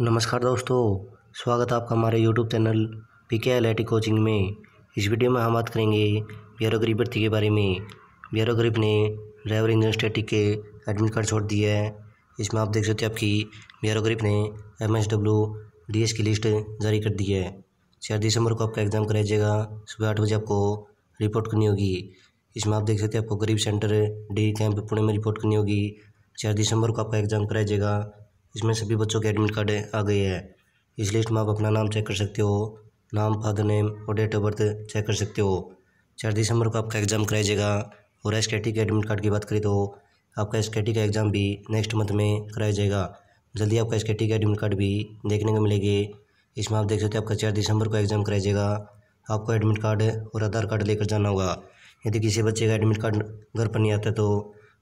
नमस्कार दोस्तों स्वागत है आपका हमारे YouTube channel P K L coaching में इस वीडियो में हम बात करेंगे बिहार गरीब भर्ती के बारे में बिहार गरीब ने ड्राइवर इंजन स्टेटिक के एडमिट कार्ड छोड़ दिया है इसमें आप देख सकते हो आपकी बिहार गरीब ने M S W D S की लिस्ट जारी कर दी है चार दिसंबर को आपका एग्ज़ाम कराया जाएगा सुबह आठ बजे आपको रिपोर्ट करनी होगी इसमें आप देख सकते हैं आपको गरीब सेंटर डी कैंप पुणे में रिपोर्ट करनी होगी चार दिसंबर को आपका एग्ज़ाम कराया जाएगा इसमें सभी बच्चों के एडमिट कार्ड आ गए हैं इस लिस्ट में आप अपना नाम चेक कर सकते हो नाम फादर नेम और डेट ऑफ बर्थ चेक कर सकते हो चार दिसंबर को आपका एग्ज़ाम कराया जाएगा और एस के एडमिट कार्ड की बात करें तो आपका एस का एग्ज़ाम भी नेक्स्ट मंथ में कराया जाएगा जल्दी आपका एस का एडमिट कार्ड भी देखने को मिलेगी इसमें आप देख सकते हो आपका चार दिसंबर को एग्ज़ाम कराया जाएगा आपको एडमिट कार्ड और आधार कार्ड लेकर जाना होगा यदि किसी बच्चे का एडमिट कार्ड घर पर नहीं आता तो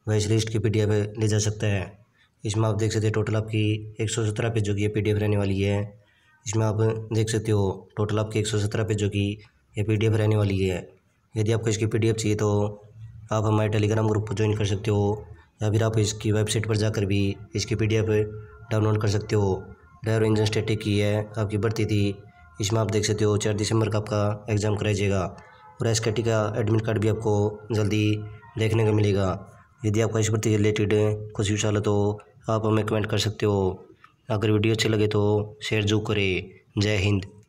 वह इस लिस्ट की एफ ले जा सकता है इसमें आप देख सकते हैं टोटल आपकी एक सौ सत्रह पेज जो पी ये पी रहने वाली है इसमें आप देख सकते हो टोटल आपकी एक सौ सत्रह पेज जो कि ये पी रहने वाली है यदि आपको इसकी पी चाहिए तो आप हमारे टेलीग्राम ग्रुप को ज्वाइन कर सकते हो या फिर आप इसकी वेबसाइट पर जाकर भी इसकी पी डाउनलोड कर सकते हो ड्राइवर इंजन स्टेटिक की है आपकी बढ़ती थी इसमें आप देख सकते हो चार दिसंबर का आपका एग्ज़ाम कराया जाएगा और एस का एडमिट कार्ड भी आपको जल्दी देखने को मिलेगा यदि आपका इस प्रति रिलेटेड कुछ भी सवाल तो आप हमें कमेंट कर सकते हो अगर वीडियो अच्छी लगे तो शेयर जरूर करें जय हिंद